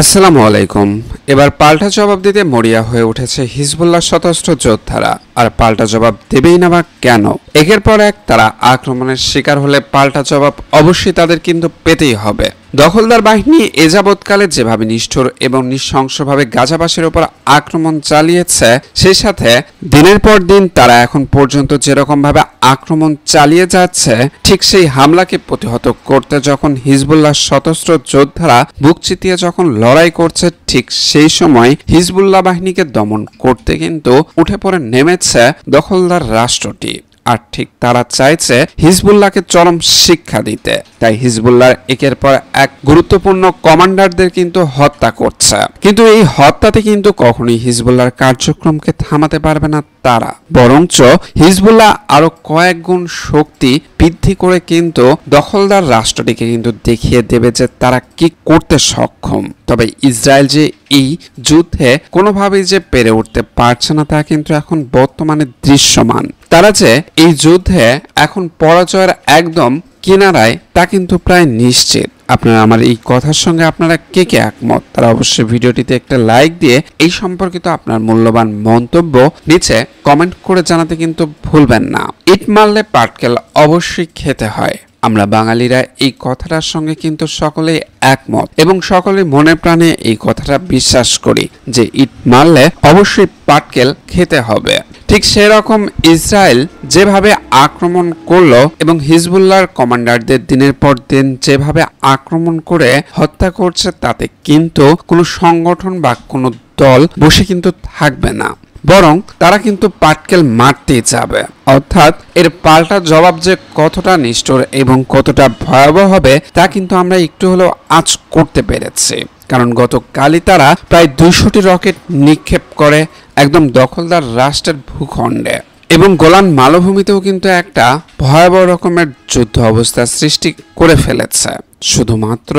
السلام عليكم এবার পাল্টা জবাব দিতে মরিয়া হয়ে উঠেছে হিজবুল্লাহ সতস্ত্র যোদ্ধারা আর পাল্টা জবাব দেবেই না বা কেন একের পর এক তারা আক্রমণের শিকার হলে পাল্টা জবাব অবশ্যই তাদের কিন্তু পেতেই হবে দখলদার বাহিনী এ যাবৎকালে যেভাবে নিষ্ঠুর এবং নিঃশংসভাবে গাজাবাসের ওপর আক্রমণ চালিয়েছে সেই সাথে দিনের পর দিন তারা এখন পর্যন্ত যেরকমভাবে আক্রমণ চালিয়ে যাচ্ছে ঠিক সেই হামলাকে প্রতিহত করতে যখন হিজবুল্লাহ সতস্ত্র যোদ্ধারা বুক চিতিয়ে যখন লড়াই করছে ঠিক সেই সময় হিজবুল্লাহ বাহিনীকে দমন করতে কিন্তু উঠে পড়ে নেমেছে দখলদার রাষ্ট্রটি আর ঠিক তারা চাইছে হিজবুল্লাহকে চরম শিক্ষা দিতে তাই হিজবুল্লাহ একের পর এক গুরুত্বপূর্ণ কমান্ডারদের কিন্তু হত্যা করছে কিন্তু এই হত্যাতে কিন্তু কখনোই হিজবুল্লাহর কার্যক্রমকে থামাতে পারবে না তারা বরঞ্চ হিজবুল্লাহ আরো কয়েক গুণ শক্তি বৃদ্ধি করে কিন্তু দখলদার রাষ্ট্রটিকে কিন্তু দেখিয়ে দেবে যে তারা কি করতে সক্ষম তবে ইসরায়েল যে এই যুদ্ধে কোনোভাবেই যে পেরে উঠতে পারছে না তা কিন্তু এখন বর্তমানে দৃশ্যমান তারা যে এই যুদ্ধে এখন পরাজয়ের একদম কিনারায় তা কিন্তু প্রায় নিশ্চিত আপনারা আমার এই কথার সঙ্গে আপনারা কে কে একমত তারা অবশ্যই ভিডিওটিতে একটা লাইক দিয়ে এই সম্পর্কিত আপনার মূল্যবান মন্তব্য নিচে কমেন্ট করে জানাতে কিন্তু ভুলবেন না ইট মারলে পাটকেল অবশ্যই খেতে হয় আমরা বাঙালিরা এই কথাটার সঙ্গে কিন্তু সকলেই একমত এবং সকলে মনে প্রাণে এই কথাটা বিশ্বাস করি যে ইট মারলে অবশ্যই পাটকেল খেতে হবে ঠিক সেরকম ইসরায়েল যেভাবে আক্রমণ করল এবং হিজবুল্লাহর কমান্ডারদের দিনের পর দিন যেভাবে আক্রমণ করে হত্যা করছে তাতে কিন্তু কোনো সংগঠন বা কোনো দল বসে কিন্তু থাকবে না বরং তারা কিন্তু পাটকেল মারতেই যাবে অর্থাৎ এর পাল্টা জবাব যে কতটা নিষ্ঠুর এবং কতটা ভয়াবহ হবে তা কিন্তু আমরা একটু হলেও আজ করতে পেরেছি কারণ গতকালই তারা প্রায় দুইশোটি রকেট নিক্ষেপ করে একদম দখলদার রাষ্ট্রের ভূখণ্ডে এবং গোলান মালভূমিতেও কিন্তু একটা ভয়াবহ রকমের যুদ্ধ অবস্থা সৃষ্টি করে ফেলেছে শুধুমাত্র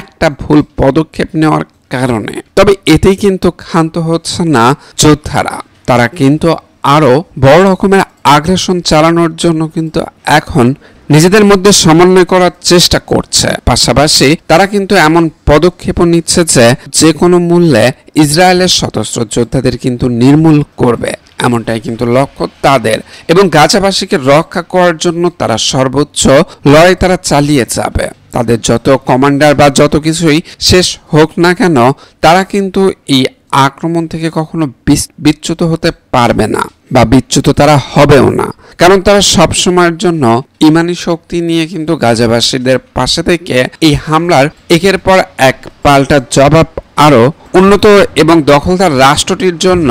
একটা ভুল পদক্ষেপ নেওয়ার কারণে তবে এতেই কিন্তু ক্ষান্ত হচ্ছে না যোদ্ধারা তারা কিন্তু আরও বড় রকমের আগ্রাসন চালানোর জন্য কিন্তু এখন নিজেদের মধ্যে সমন্বয় করার চেষ্টা করছে পাশাপাশি তারা কিন্তু এমন পদক্ষেপও নিচ্ছে যে যে কোনো মূল্যে ইসরায়েলের সশস্ত্র যোদ্ধাদের কিন্তু নির্মূল করবে এমনটাই কিন্তু লক্ষ্য তাদের এবং গাছাবাসীকে রক্ষা করার জন্য তারা সর্বোচ্চ লড়াই তারা চালিয়ে যাবে তাদের যত কমান্ডার বা যত কিছুই শেষ হোক না কেন তারা কিন্তু এই আক্রমণ থেকে কখনো বিচ্যুত হতে পারবে না বা বিচ্যুত তারা হবেও না কারণ তারা সবসময়ের জন্য ইমানি শক্তি নিয়ে কিন্তু গাজাবাসীদের পাশে থেকে এই হামলার একের পর এক পাল্টা জবাব আরও উন্নত এবং দখলদার রাষ্ট্রটির জন্য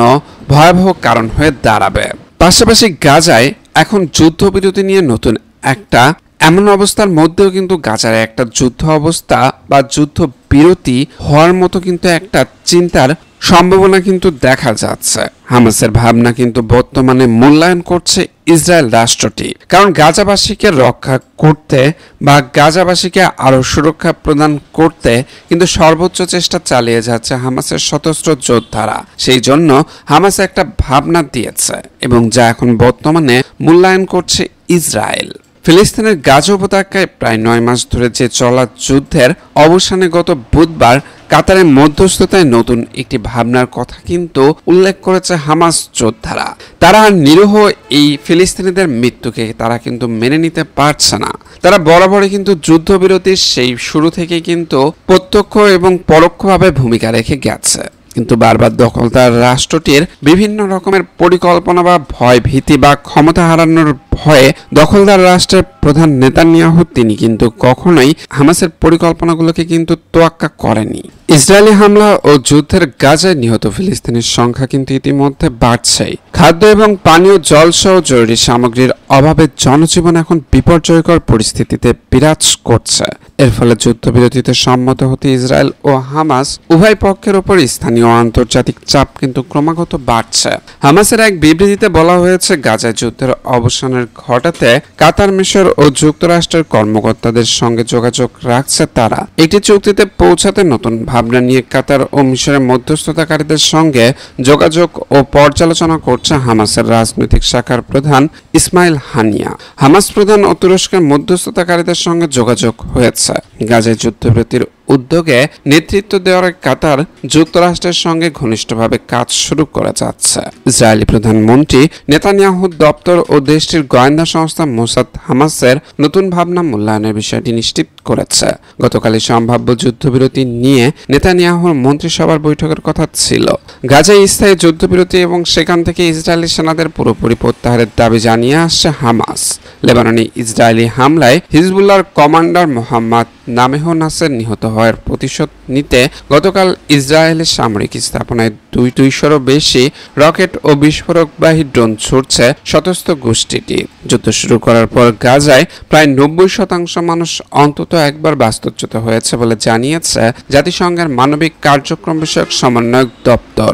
ভয়াবহ কারণ হয়ে দাঁড়াবে পাশাপাশি গাজায় এখন যুদ্ধবিরতি নিয়ে নতুন একটা এমন অবস্থার মধ্যেও কিন্তু গাজার একটা যুদ্ধ অবস্থা বা যুদ্ধ বিরতি হওয়ার মতো কিন্তু একটা চিন্তার সম্ভাবনা কিন্তু দেখা যাচ্ছে হামাসের ভাবনা কিন্তু বর্তমানে মূল্যায়ন করছে ইসরায়েল রাষ্ট্রটি কারণ গাজাবাসীকে রক্ষা করতে বা গাজাবাসীকে আরও সুরক্ষা প্রদান করতে কিন্তু সর্বোচ্চ চেষ্টা চালিয়ে যাচ্ছে হামাসের সশস্ত্র যোদ্ধারা সেই জন্য হামাস একটা ভাবনা দিয়েছে এবং যা এখন বর্তমানে মূল্যায়ন করছে ইসরায়েল ফিলিস্তিনের গাজ উপত্যকায় প্রায় নয় মাস ধরে যে চলা যুদ্ধের অবসানে গত বুধবার কাতারের মধ্যস্থতায় নতুন একটি ভাবনার কথা কিন্তু উল্লেখ করেছে হামাস যোদ্ধারা তারা নিরীহ এই ফিলিস্তিনিদের মৃত্যুকে তারা কিন্তু মেনে নিতে পারছে না তারা বরাবরই কিন্তু যুদ্ধবিরতির সেই শুরু থেকে কিন্তু প্রত্যক্ষ এবং পরোক্ষভাবে ভূমিকা রেখে গেছে কিন্তু বারবার দখলদার রাষ্ট্রটির বিভিন্ন রকমের পরিকল্পনা বা ভয় ভীতি বা ক্ষমতা হারানোর ভয়ে দখলদার রাষ্ট্রের প্রধান নেতা নেতানিয়াহু তিনি কিন্তু কখনোই হামাসের পরিকল্পনাগুলোকে কিন্তু তোয়াক্কা করেনি ইসরায়েলি হামলা ও যুদ্ধের গাজায় নিহত ফিলিস্তিনের সংখ্যা কিন্তু ইতিমধ্যে বাড়ছে খাদ্য এবং পানীয় জলসহ জরুরি সামগ্রীর অভাবে জনজীবন এখন বিপর্যয়কর পরিস্থিতিতে বিরাজ করছে এর ফলে যুদ্ধবিরতিতে সম্মত হতে ইসরায়েল ও হামাস উভয় পক্ষের ওপর স্থানীয় আন্তর্জাতিক চাপ কিন্তু ক্রমাগত বাড়ছে হামাসের এক বিবৃতিতে বলা হয়েছে গাজায় যুদ্ধের অবসানের ঘটাতে কাতার মিশর ও যুক্তরাষ্ট্রের কর্মকর্তাদের সঙ্গে যোগাযোগ রাখছে তারা একটি চুক্তিতে পৌঁছাতে নতুন ভাবনা নিয়ে কাতার ও মিশরের মধ্যস্থতাকারীদের সঙ্গে যোগাযোগ ও পর্যালোচনা করছে হামাসের রাজনৈতিক শাখার প্রধান ইসমাইল হানিয়া হামাস প্রধান ও তুরস্কের মধ্যস্থতাকারীদের সঙ্গে যোগাযোগ হয়েছে গাজায় যুদ্ধবিরতির উদ্যোগে নেতৃত্ব দেওয়ার কাতার যুক্তরাষ্ট্রের সঙ্গে ঘনিষ্ঠভাবে কাজ শুরু করা যাচ্ছে ইসরায়েলি প্রধানমন্ত্রী নেতানিয়াহুর দপ্তর ও দেশটির গোয়েন্দা সংস্থা মোসাদ হামাসের নতুন ভাবনা মূল্যায়নের বিষয়টি নিশ্চিত করেছে গতকালই সম্ভাব্য যুদ্ধবিরতি নিয়ে নেতানিয়াহুর মন্ত্রিসভার বৈঠকের কথা ছিল গাজায় স্থায়ী যুদ্ধবিরতি এবং সেখান থেকে ইসরায়েলি সেনাদের পুরোপুরি প্রত্যাহারের দাবি জানিয়ে আসছে হামাস লেবাননি ইসরায়েলি হামলায় হিজবুল্লাহর কমান্ডার মোহাম্মদ নামেহ নাসের নিহত হওয়ার প্রতিশোধ নিতে গতকাল ইসরায়েলের সামরিক স্থাপনায় দুই দুইশোরও বেশি রকেট ও বিস্ফোরকবাহী ড্রোন ছুটছে সতস্থ গোষ্ঠীটি যুদ্ধ শুরু করার পর গাজায় প্রায় নব্বই শতাংশ মানুষ অন্তত একবার বাস্তুচ্যুত হয়েছে বলে জানিয়েছে জাতিসংঘের মানবিক কার্যক্রম বিষয়ক সমন্বয়ক দপ্তর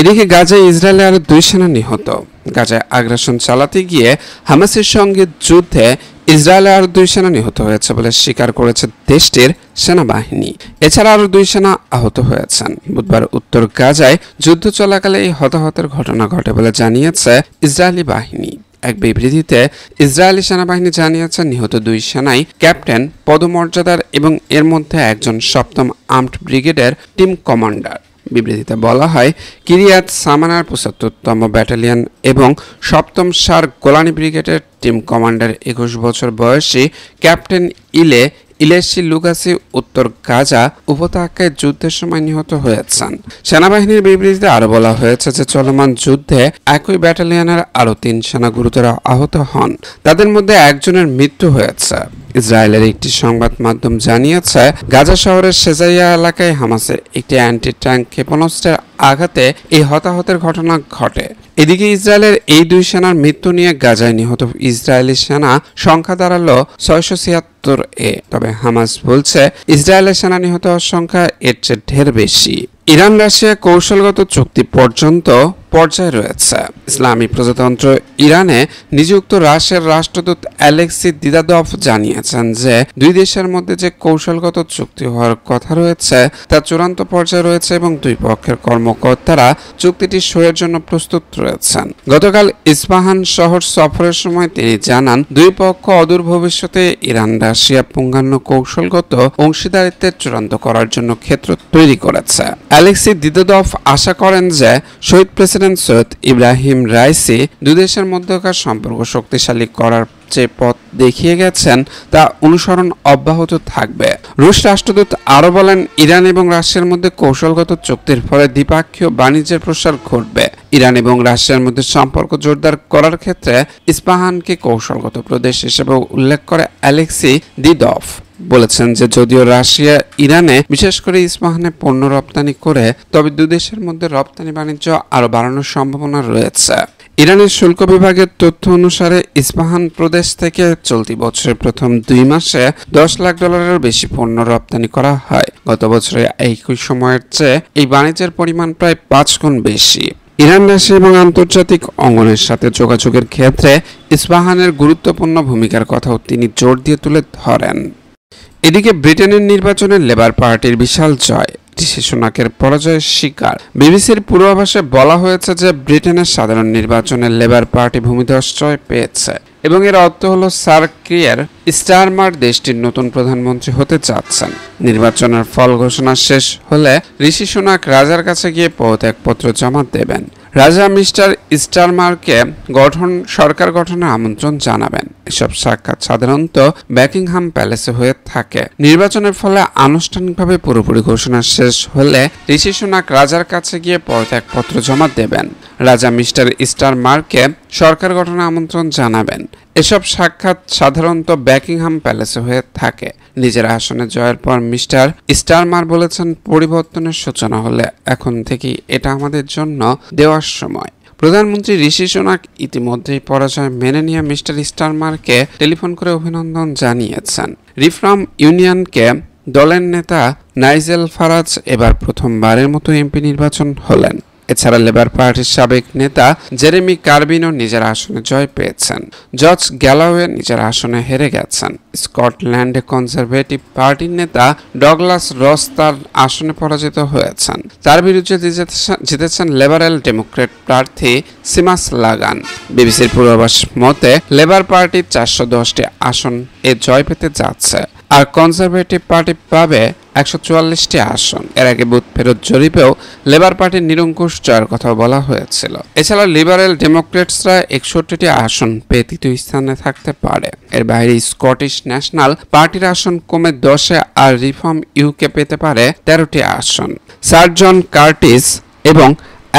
এদিকে গাজায় ইসরায়েলে আরও দুই সেনা নিহত গাজায় আগ্রাসন চালাতে গিয়ে হামাসের সঙ্গে যুদ্ধে ইসরায়েলে আরও দুই সেনা নিহত হয়েছে বলে স্বীকার করেছে দেশটির সেনাবাহিনী এছাড়া আরও দুই সেনা আহত হয়েছেন বুধবার উত্তর গাজায় যুদ্ধ চলাকালে এই হতাহতের ঘটনা ঘটে বলে জানিয়েছে ইসরায়েলি বাহিনী এক বিবৃতিতে ইসরায়েলি সেনাবাহিনী জানিয়েছে নিহত দুই সেনাই ক্যাপ্টেন পদমর্যাদার এবং এর মধ্যে একজন সপ্তম আর্মড ব্রিগেডের টিম কমান্ডার বিবৃতিতে বলা হয় কিরিয়াত সামানার পঁচাত্তরতম ব্যাটালিয়ন এবং সপ্তম সার গোলানি ব্রিগেডের টিম কমান্ডার একুশ বছর বয়সী ক্যাপ্টেন ইলে ইলেসি লুগাসি উত্তর গাজা উপত্যকায় যুদ্ধের সময় নিহত হয়েছেন সেনাবাহিনীর বিবৃতিতে আরও বলা হয়েছে যে চলমান যুদ্ধে একই ব্যাটালিয়নের আরও তিন সেনা গুরুতর আহত হন তাদের মধ্যে একজনের মৃত্যু হয়েছে ইসরায়েলের একটি সংবাদ মাধ্যম জানিয়েছে গাজা শহরের সেজাইয়া এলাকায় হামাসের একটি অ্যান্টি ট্যাঙ্ক ক্ষেপণাস্ত্রের আঘাতে এই হতাহতের ঘটনা ঘটে এদিকে ইসরায়েলের এই দুই সেনার মৃত্যু নিয়ে গাজায় নিহত ইসরায়েলি সেনা সংখ্যা দাঁড়ালো ছয়শো ছিয়াত্তর এ তবে হামাস বলছে ইসরায়েলের সেনা নিহত সংখ্যা এর চেয়ে ঢের বেশি ইরান রাশিয়া কৌশলগত চুক্তি পর্যন্ত পর্যায়ে রয়েছে ইসলামী প্রজাতন্ত্র ইরানে নিযুক্ত রাশিয়ার রাষ্ট্রদূত অ্যালেক্সি দিদাদফ জানিয়েছেন যে দুই দেশের মধ্যে যে কৌশলগত চুক্তি হওয়ার কথা রয়েছে তা চূড়ান্ত পর্যায়ে রয়েছে এবং দুই পক্ষের কর্মকর্তারা চুক্তিটি সইয়ের জন্য প্রস্তুত রয়েছেন গতকাল ইস্পাহান শহর সফরের সময় তিনি জানান দুই পক্ষ অদূর ভবিষ্যতে ইরান রাশিয়া পুঙ্গান্ন কৌশলগত অংশীদারিত্বের চূড়ান্ত করার জন্য ক্ষেত্র তৈরি করেছে অ্যালেক্সি দিদাদফ আশা করেন যে শহীদ প্রেসিডেন্ট প্রধান সৈয়দ ইব্রাহিম রাইসি দুদেশের মধ্যকার সম্পর্ক শক্তিশালী করার যে পথ দেখিয়ে গেছেন তা অনুসরণ অব্যাহত থাকবে রুশ রাষ্ট্রদূত আরও বলেন ইরান এবং রাশিয়ার মধ্যে কৌশলগত চুক্তির ফলে দ্বিপাক্ষীয় বাণিজ্যের প্রসার ঘটবে ইরান এবং রাশিয়ার মধ্যে সম্পর্ক জোরদার করার ক্ষেত্রে ইস্পাহানকে কৌশলগত প্রদেশ হিসেবে উল্লেখ করে অ্যালেক্সি দিদফ বলেছেন যে যদিও রাশিয়া ইরানে বিশেষ করে ইস্পাহানে পণ্য রপ্তানি করে তবে দুদেশের মধ্যে রপ্তানি বাণিজ্য আরও বাড়ানোর সম্ভাবনা রয়েছে ইরানের শুল্ক বিভাগের তথ্য অনুসারে ইস্পাহান প্রদেশ থেকে চলতি বছরের প্রথম দুই মাসে দশ লাখ ডলারের বেশি পণ্য রপ্তানি করা হয় গত বছরে একই সময়ের চেয়ে এই বাণিজ্যের পরিমাণ প্রায় পাঁচ গুণ বেশি ইরান রাশি এবং আন্তর্জাতিক অঙ্গনের সাথে যোগাযোগের ক্ষেত্রে ইস্পাহানের গুরুত্বপূর্ণ ভূমিকার কথাও তিনি জোর দিয়ে তুলে ধরেন এদিকে ব্রিটেনের নির্বাচনে লেবার পার্টির বিশাল জয় ঋষি সুনাকের পরাজয়ের শিকার বিবিসির পূর্বাভাসে বলা হয়েছে যে ব্রিটেনের সাধারণ নির্বাচনে লেবার পার্টি ভূমিধস জয় পেয়েছে এবং এর অর্থ হল স্যার ক্রিয়ার স্টারমার দেশটির নতুন প্রধানমন্ত্রী হতে চাচ্ছেন নির্বাচনের ফল ঘোষণা শেষ হলে ঋষি সুনাক রাজার কাছে গিয়ে পদত্যাগপত্র জমা দেবেন রাজা মিস্টার স্টারমারকে গঠন সরকার গঠনের আমন্ত্রণ জানাবেন এসব সাক্ষাৎ সাধারণত ব্যাকিংহাম প্যালেসে হয়ে থাকে নির্বাচনের ফলে আনুষ্ঠানিকভাবে পুরোপুরি ঘোষণা শেষ হলে ঋষি সোনাক রাজার কাছে গিয়ে পদত্যাগপত্র জমা দেবেন রাজা মিস্টার মার্কে সরকার গঠনের আমন্ত্রণ জানাবেন এসব সাক্ষাৎ সাধারণত ব্যাকিংহাম প্যালেসে হয়ে থাকে নিজের আসনে জয়ের পর মিস্টার স্টারমার বলেছেন পরিবর্তনের সূচনা হলে এখন থেকে এটা আমাদের জন্য দেওয়ার সময় প্রধানমন্ত্রী ঋষি সোনাক ইতিমধ্যেই পরাজয় মেনে নিয়ে মিস্টার স্টারমারকে টেলিফোন করে অভিনন্দন জানিয়েছেন রিফ্রম ইউনিয়নকে দলের নেতা নাইজেল ফারাজ এবার প্রথমবারের মতো এমপি নির্বাচন হলেন এছাড়া লেবার পার্টির সাবেক নেতা জেরেমি কার্বিনও নিজের আসনে জয় পেয়েছেন জর্জ গ্যালাওয়ে নিজের আসনে হেরে গেছেন স্কটল্যান্ডে কনজারভেটিভ পার্টির নেতা ডগলাস রস তার আসনে পরাজিত হয়েছেন তার বিরুদ্ধে জিতেছেন লেবারেল ডেমোক্রেট প্রার্থী সিমাস লাগান বিবিসির পূর্বাভাস মতে লেবার পার্টি চারশো দশটি আসন এ জয় পেতে যাচ্ছে আর কনজারভেটিভ পার্টি পাবে একশো চুয়াল্লিশটি আসন এর আগে বুথ ফেরত জরিপেও লেবার পার্টির নিরঙ্কুশ জয়ের কথা বলা হয়েছিল এছাড়া লিবারেল ডেমোক্রেটসরা একষট্টিটি আসন পেয়ে তৃতীয় স্থানে থাকতে পারে এর বাইরে স্কটিশ ন্যাশনাল পার্টির আসন কমে দশে আর রিফর্ম ইউকে পেতে পারে তেরোটি আসন সার্জন কার্টিস এবং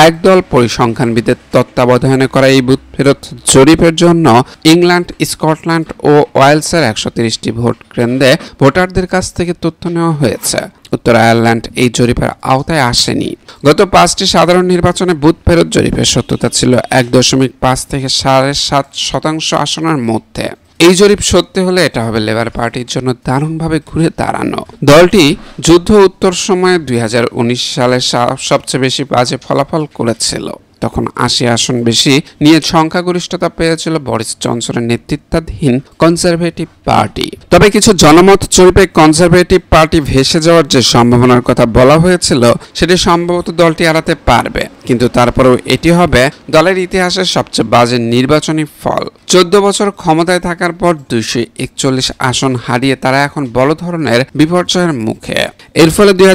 একদল পরিসংখ্যানবিদের তত্ত্বাবধানে করা এই বুথ ফেরত জরিপের জন্য ইংল্যান্ড স্কটল্যান্ড ও ওয়েলসের একশো তিরিশটি ভোট কেন্দ্রে ভোটারদের কাছ থেকে তথ্য নেওয়া হয়েছে উত্তর আয়ারল্যান্ড এই জরিপের আওতায় আসেনি গত পাঁচটি সাধারণ নির্বাচনে বুথ ফেরত জরিপের সত্যতা ছিল এক দশমিক পাঁচ থেকে সাড়ে সাত শতাংশ আসনের মধ্যে এই জরিপ সত্যি হলে এটা হবে লেবার পার্টির জন্য দারুণভাবে ঘুরে দাঁড়ানো দলটি যুদ্ধ উত্তর সময়ে দুই সালে সবচেয়ে বেশি বাজে ফলাফল করেছিল তখন আশি আসন বেশি নিয়ে সংখ্যাগরিষ্ঠতা পেয়েছিল বরিস জনসনের নেতৃত্বাধীন কনজারভেটিভ পার্টি তবে কিছু জনমত জরিপে কনজারভেটিভ পার্টি ভেসে যাওয়ার যে সম্ভাবনার কথা বলা হয়েছিল সেটি সম্ভবত দলটি এড়াতে পারবে কিন্তু তারপরেও এটি হবে দলের ইতিহাসের সবচেয়ে বাজে নির্বাচনী ফল চোদ্দ বছর ক্ষমতায় থাকার পর দুইশো একচল্লিশ আসন হারিয়ে তারা এখন বড় ধরনের বিপর্যয়ের মুখে এর ফলে দুই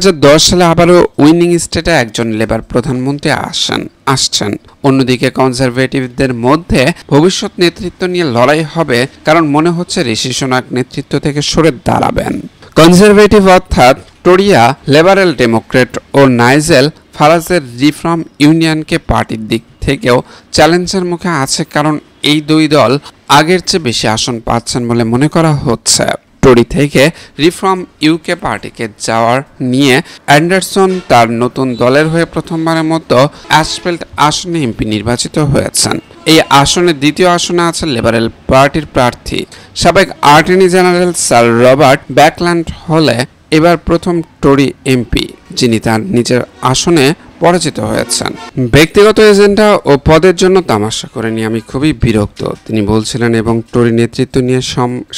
সালে আবারও উইনিং স্টেটে একজন লেবার প্রধানমন্ত্রী আসেন আসছেন অন্যদিকে কনজারভেটিভদের মধ্যে ভবিষ্যৎ নেতৃত্ব নিয়ে লড়াই হবে কারণ মনে হচ্ছে ঋষি সোনাক নেতৃত্ব থেকে সরে দাঁড়াবেন কনজারভেটিভ অর্থাৎ টোরিয়া লেবারেল ডেমোক্রেট ও নাইজেল ফারাজের রিফর্ম ইউনিয়নকে পার্টির দিক থেকেও চ্যালেঞ্জের মুখে আছে কারণ এই দুই দল আগের চেয়ে বেশি আসন পাচ্ছেন বলে মনে করা হচ্ছে টোরি থেকে রিফর্ম ইউকে পার্টিকে যাওয়ার নিয়ে অ্যান্ডারসন তার নতুন দলের হয়ে প্রথমবারের মতো অ্যাশফিল্ড আসনে এমপি নির্বাচিত হয়েছেন এই আসনে দ্বিতীয় আসনে আছেন লিবারেল পার্টির প্রার্থী সাবেক attorney general sir Robert Buckland হলে এবার প্রথম টোরি এমপি যিনি তার নিজের আসনে পরাজিত হয়েছেন ব্যক্তিগত এজেন্ডা ও পদের জন্য তামাশা করেনি আমি খুবই বিরক্ত তিনি বলছিলেন এবং টরি নেতৃত্ব নিয়ে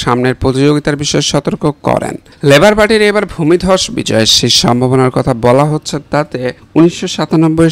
সামনের প্রতিযোগিতার বিষয়ে সতর্ক করেন লেবার পার্টির এবার ভূমিধস বিজয়ের সেই সম্ভাবনার কথা বলা হচ্ছে তাতে উনিশশো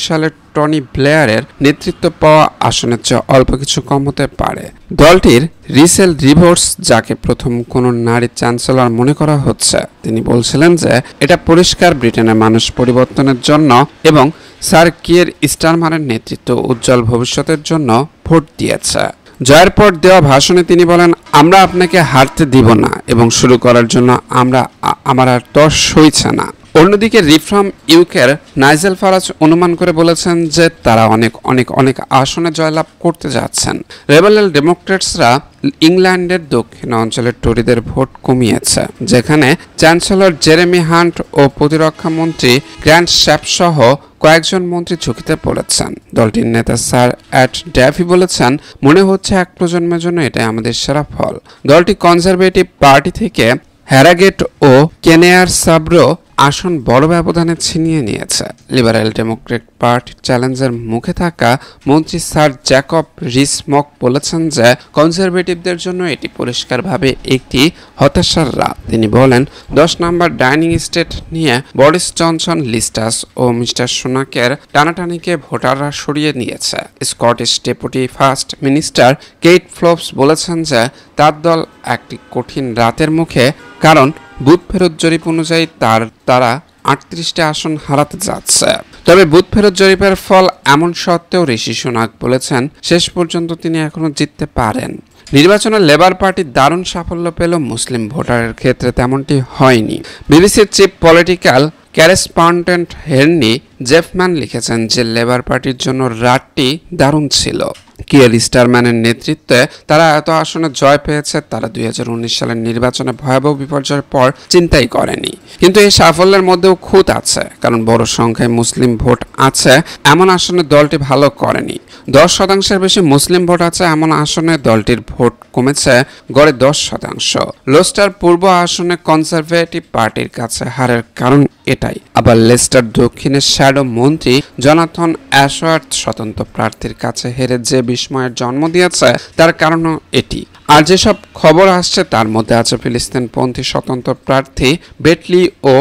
সালে টনি ব্লেয়ারের নেতৃত্ব পাওয়া আসনের চেয়ে অল্প কিছু কম হতে পারে দলটির রিসেল রিভোর্স যাকে প্রথম কোনো নারী চ্যান্সেলর মনে করা হচ্ছে তিনি বলছিলেন যে এটা পরিষ্কার ব্রিটেনের মানুষ পরিবর্তনের জন্য এবং স্যার কিয়ের স্টারমারের নেতৃত্ব উজ্জ্বল ভবিষ্যতের জন্য ভোট দিয়েছে জয়ের পর দেওয়া ভাষণে তিনি বলেন আমরা আপনাকে হারতে দিব না এবং শুরু করার জন্য আমরা আমার আর তর সইছে না অন্যদিকে রিফ্রাম ইউকের নাইজেল ফারাজ অনুমান করে বলেছেন যে তারা অনেক অনেক অনেক আসনে জয়লাভ করতে যাচ্ছেন রেবেলাল ডেমোক্রেটসরা ইংল্যান্ডের দক্ষিণ অঞ্চলের টুরিদের ভোট কমিয়েছে যেখানে চ্যান্সেলর জেরেমি হান্ট ও প্রতিরক্ষা মন্ত্রী গ্র্যান্ড শ্যাপ সহ কয়েকজন মন্ত্রী ঝুঁকিতে পড়েছেন দলটির নেতা স্যার অ্যাট ড্যাফি বলেছেন মনে হচ্ছে এক প্রজন্মের জন্য এটাই আমাদের সেরা ফল দলটি কনজারভেটিভ পার্টি থেকে হ্যারাগেট ও কেনেয়ার সাব্রো আসন বড় ব্যবধানে ছিনিয়ে নিয়েছে লিবারেল ডেমোক্রেট পার্টির চ্যালেঞ্জের মুখে থাকা মন্ত্রী স্যার জ্যাকব রিসমক বলেছেন যে কনজারভেটিভদের জন্য এটি পরিষ্কারভাবে একটি হতাশার রাত তিনি বলেন দশ নম্বর ডাইনিং স্টেট নিয়ে বরিস জনসন লিস্টাস ও মিস্টার সোনাকের টানাটানিকে ভোটাররা সরিয়ে নিয়েছে Scottish deputy first minister Kate Forbes বলেছেন যে তার দল একটি কঠিন রাতের মুখে কারণ বুথ ফেরত জরিপ অনুযায়ী তার তারা আটত্রিশটা আসন হারাতে যাচ্ছে তবে বুথ ফেরত জরিপের ফল এমন সত্ত্বেও ঋষি সোনাক বলেছেন শেষ পর্যন্ত তিনি এখনও জিততে পারেন নির্বাচনে লেবার পার্টি দারুণ সাফল্য পেল মুসলিম ভোটারের ক্ষেত্রে তেমনটি হয়নি বিবিসির chief political correspondent Henry Zeffman লিখেছেন যে লেবার পার্টির জন্য রাতটি দারুণ ছিল কিয়েল স্টারম্যানের নেতৃত্বে তারা এত আসনে জয় পেয়েছে তারা দুই সালের নির্বাচনে ভয়াবহ বিপর্যয়ের পর চিন্তাই করেনি কিন্তু এই সাফল্যের মধ্যেও খুঁত আছে কারণ বড় সংখ্যায় মুসলিম ভোট আছে এমন আসনে দলটি ভালো করেনি দশ শতাংশের বেশি মুসলিম ভোট আছে এমন আসনে দলটির ভোট কমেছে গড়ে দশ শতাংশ লোস্টার পূর্ব আসনে কনজারভেটিভ পার্টির কাছে হারের কারণ এটাই আবার লেস্টার দক্ষিণের শ্যাডো মন্ত্রী জনাথন অ্যাশওয়ার্থ স্বতন্ত্র প্রার্থীর কাছে হেরে যে বিস্ময়ের জন্ম দিয়েছে তার কারণও এটি আর যেসব খবর আসছে তার মধ্যে আছে ফিলিস্তিন পন্থী স্বতন্ত্র প্রার্থী বেটলি ও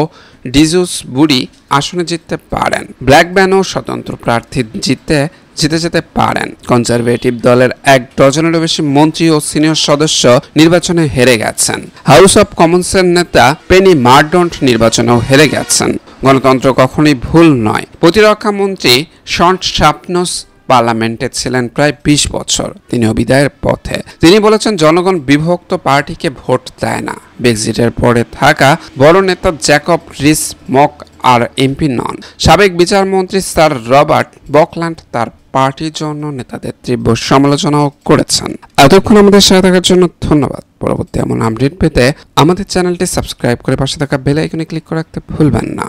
ডিজুস বুড়ি আসনে জিততে পারেন ব্ল্যাক ব্যানও স্বতন্ত্র প্রার্থী জিততে জিতে যেতে পারেন কনজারভেটিভ দলের এক ডজনেরও বেশি মন্ত্রী ও সিনিয়র সদস্য নির্বাচনে হেরে গেছেন হাউস অব কমন্সের নেতা পেনি মার্ডন্ট নির্বাচনেও হেরে গেছেন গণতন্ত্র কখনোই ভুল নয় প্রতিরক্ষা মন্ত্রী শন্ট শাপনস পার্লামেন্টে ছিলেন প্রায় বিশ বছর তিনি বিদায়ের পথে তিনি বলেছেন জনগণ বিভক্ত পার্টিকে ভোট দেয় না ব্রেক্সিটের পরে থাকা বড় নেতা জ্যাকব রিস মক আর এমপি নন সাবেক বিচারমন্ত্রী স্যার রবার্ট বকল্যান্ড তার পার্টির জন্য নেতাদের তীব্র সমালোচনাও করেছেন এতক্ষণ আমাদের সাথে থাকার জন্য ধন্যবাদ পরবর্তী এমন আপডেট পেতে আমাদের চ্যানেলটি সাবস্ক্রাইব করে পাশে থাকা বেলাইকনে ক্লিক করে রাখতে ভুলবেন না